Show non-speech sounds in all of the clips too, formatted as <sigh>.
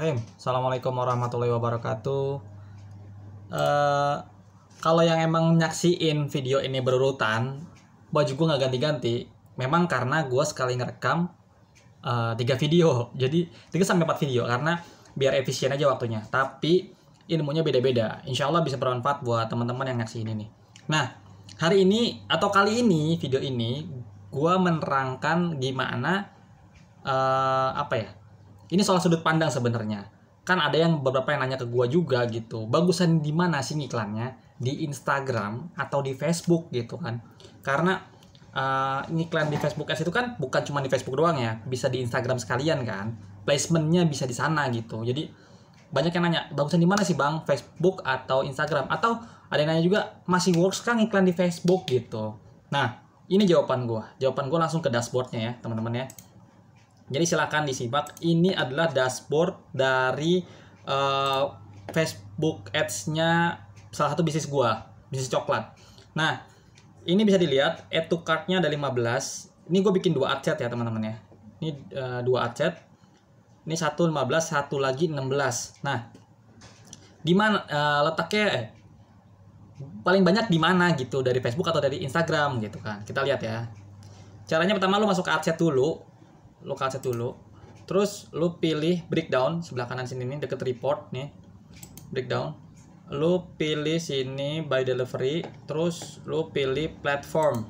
Bismillahirrahmanirrahim. Assalamualaikum warahmatullahi wabarakatuh. Uh, kalau yang emang nyaksiin video ini berurutan, baju gue nggak ganti-ganti. Memang karena gue sekali ngerekam eh, tiga 3 video, <laughs> jadi 3 sampai 4 video karena biar efisien aja waktunya. Tapi ilmunya beda-beda. Insya Allah bisa bermanfaat buat teman-teman yang nyaksiin ini. Nah, hari ini atau kali ini video ini gue menerangkan gimana uh, apa ya? Ini soal sudut pandang sebenarnya. Kan ada yang beberapa yang nanya ke gue juga gitu. Bagusan di mana sih iklannya? Di Instagram atau di Facebook gitu kan. Karena uh, eh, iklan di Facebook Ads itu kan bukan cuma di Facebook doang ya. Bisa di Instagram sekalian kan. Placementnya bisa di sana gitu. Jadi banyak yang nanya bagusan di mana sih bang Facebook atau Instagram atau ada yang nanya juga masih works kan iklan di Facebook gitu nah ini jawaban gue jawaban gue langsung ke dashboardnya ya teman-teman ya jadi silahkan disimak. Ini adalah dashboard dari uh, Facebook Ads-nya salah satu bisnis gua, bisnis coklat. Nah, ini bisa dilihat add to cart-nya ada 15. Ini gue bikin dua ad set ya teman-teman ya. Ini uh, dua ad set. Ini satu 15, satu lagi 16. Nah, di mana uh, letaknya eh, paling banyak di mana gitu dari Facebook atau dari Instagram gitu kan. Kita lihat ya. Caranya pertama lu masuk ke adset dulu lu calcet dulu terus lu pilih breakdown sebelah kanan sini nih deket report nih breakdown lu pilih sini by delivery terus lu pilih platform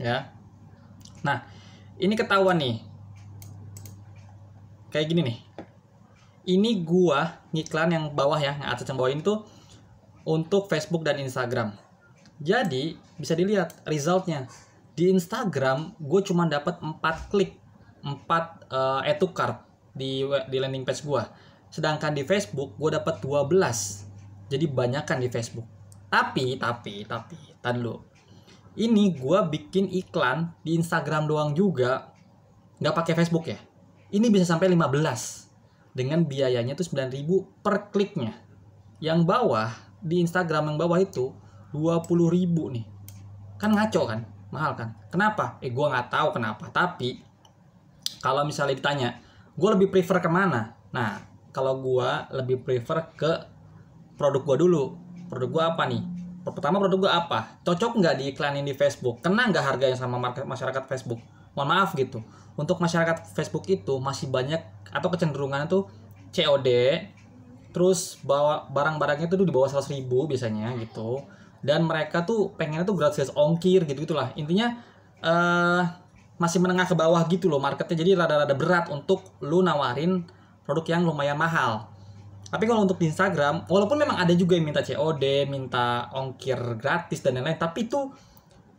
ya nah ini ketahuan nih kayak gini nih ini gua ngiklan yang bawah ya yang atas yang bawah ini tuh untuk Facebook dan Instagram jadi bisa dilihat resultnya di Instagram gue cuma dapat 4 klik 4 uh, eh, etukart di di landing page gua. Sedangkan di Facebook gua dapat 12. Jadi banyakkan di Facebook. Tapi tapi tapi tar Ini gua bikin iklan di Instagram doang juga. nggak pakai Facebook ya. Ini bisa sampai 15 dengan biayanya tuh 9.000 per kliknya. Yang bawah di Instagram yang bawah itu 20.000 nih. Kan ngaco kan? Mahal kan? Kenapa? Eh gua nggak tahu kenapa, tapi kalau misalnya ditanya gue lebih prefer kemana nah kalau gue lebih prefer ke produk gue dulu produk gue apa nih pertama produk gue apa cocok nggak diiklanin di Facebook kena nggak yang sama market, masyarakat Facebook mohon maaf gitu untuk masyarakat Facebook itu masih banyak atau kecenderungan tuh COD terus bawa barang-barangnya itu tuh di bawah 100 ribu biasanya gitu dan mereka tuh pengennya tuh gratis ongkir gitu gitulah intinya eh uh, masih menengah ke bawah gitu loh marketnya jadi rada-rada berat untuk lu nawarin produk yang lumayan mahal tapi kalau untuk di Instagram walaupun memang ada juga yang minta COD minta ongkir gratis dan lain-lain tapi itu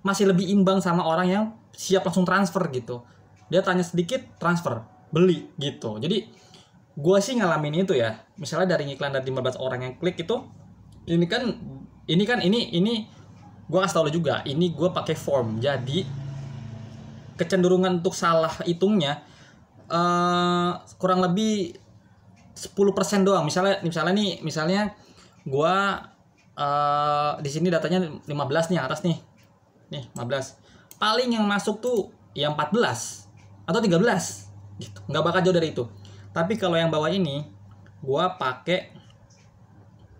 masih lebih imbang sama orang yang siap langsung transfer gitu dia tanya sedikit transfer beli gitu jadi gue sih ngalamin itu ya misalnya dari iklan dari 15 orang yang klik itu ini kan ini kan ini ini gue kasih tau lo juga ini gue pakai form jadi kecenderungan untuk salah hitungnya uh, kurang lebih 10% doang. Misalnya misalnya nih, misalnya gua uh, di sini datanya 15 nih atas nih. Nih, 15. Paling yang masuk tuh yang 14 atau 13 gitu. Nggak bakal jauh dari itu. Tapi kalau yang bawah ini gua pakai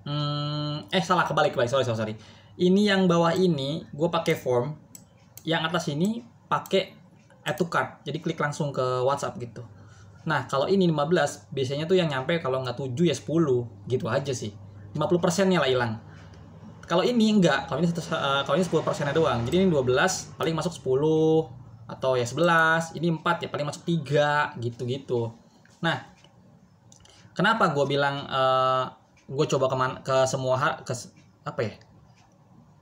hmm, eh salah kebalik kebalik sorry sorry sorry ini yang bawah ini gue pakai form yang atas ini pakai add to cart. Jadi klik langsung ke WhatsApp gitu. Nah, kalau ini 15, biasanya tuh yang nyampe kalau nggak 7 ya 10, gitu aja sih. 50 persennya lah hilang. Kalau ini enggak, kalau ini uh, kalau ini 10 persennya doang. Jadi ini 12 paling masuk 10 atau ya 11, ini 4 ya paling masuk 3 gitu-gitu. Nah, kenapa gue bilang uh, eh, gue coba keman ke semua ke apa ya?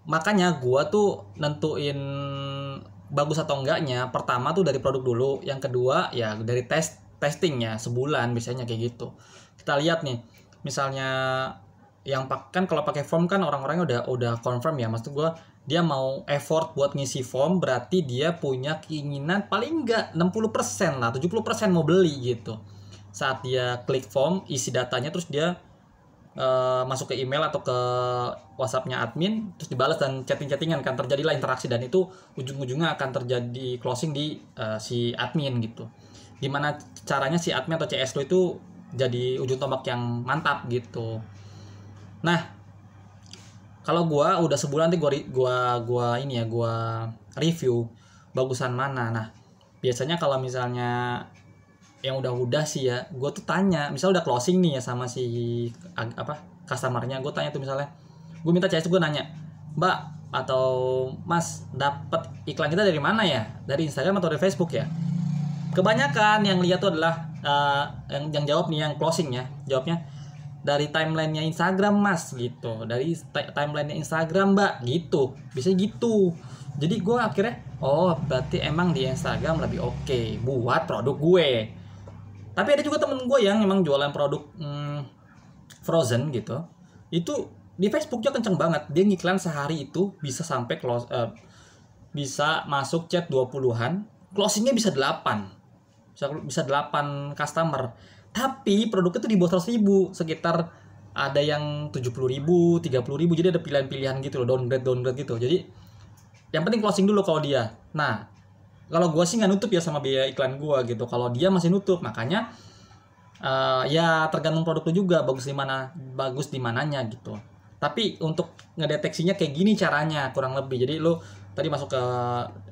Makanya gue tuh nentuin bagus atau enggaknya pertama tuh dari produk dulu yang kedua ya dari tes testingnya sebulan biasanya kayak gitu kita lihat nih misalnya yang pakai kan kalau pakai form kan orang-orangnya udah udah confirm ya maksud gue dia mau effort buat ngisi form berarti dia punya keinginan paling enggak 60% lah 70% mau beli gitu saat dia klik form isi datanya terus dia uh, masuk ke email atau ke WhatsAppnya admin terus dibalas dan chatting-chattingan kan terjadilah interaksi dan itu ujung-ujungnya akan terjadi closing di uh, si admin gitu. Gimana caranya si admin atau CS lo itu jadi ujung tombak yang mantap gitu. Nah, kalau gua udah sebulan nanti gua gua gua ini ya gua review bagusan mana. Nah, biasanya kalau misalnya yang udah-udah sih ya gue tuh tanya misal udah closing nih ya sama si apa customernya gue tanya tuh misalnya gue minta CS gue nanya mbak atau mas dapat iklan kita dari mana ya dari Instagram atau dari Facebook ya kebanyakan yang lihat tuh adalah uh, yang, yang jawab nih yang closing ya jawabnya dari timelinenya Instagram mas gitu dari timelinenya Instagram mbak gitu bisa gitu jadi gue akhirnya oh berarti emang di Instagram lebih oke okay buat produk gue tapi ada juga temen gue yang emang jualan produk hmm, frozen gitu itu di Facebooknya kenceng banget dia ngiklan sehari itu bisa sampai close uh, bisa masuk chat 20-an closingnya bisa 8 bisa, bisa 8 customer tapi produknya tuh di bawah 100 ribu sekitar ada yang 70 ribu 30 ribu jadi ada pilihan-pilihan gitu loh downgrade downgrade gitu jadi yang penting closing dulu kalau dia nah kalau gue sih nggak nutup ya sama biaya iklan gue gitu kalau dia masih nutup makanya uh, ya tergantung produk lu juga bagus di mana bagus di mananya gitu tapi untuk ngedeteksinya kayak gini caranya kurang lebih jadi lu tadi masuk ke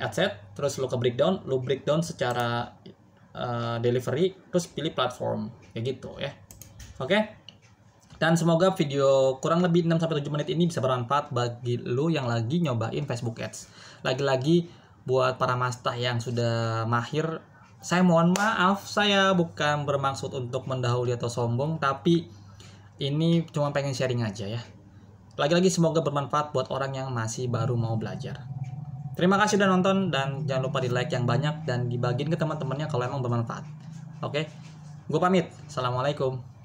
adset terus lu ke breakdown lu breakdown secara uh, delivery terus pilih platform kayak gitu ya oke Dan semoga video kurang lebih 6-7 menit ini bisa bermanfaat bagi lo yang lagi nyobain Facebook Ads. Lagi-lagi buat para mastah yang sudah mahir saya mohon maaf saya bukan bermaksud untuk mendahului atau sombong tapi ini cuma pengen sharing aja ya lagi-lagi semoga bermanfaat buat orang yang masih baru mau belajar terima kasih sudah nonton dan jangan lupa di like yang banyak dan dibagiin ke teman-temannya kalau emang bermanfaat oke gue pamit assalamualaikum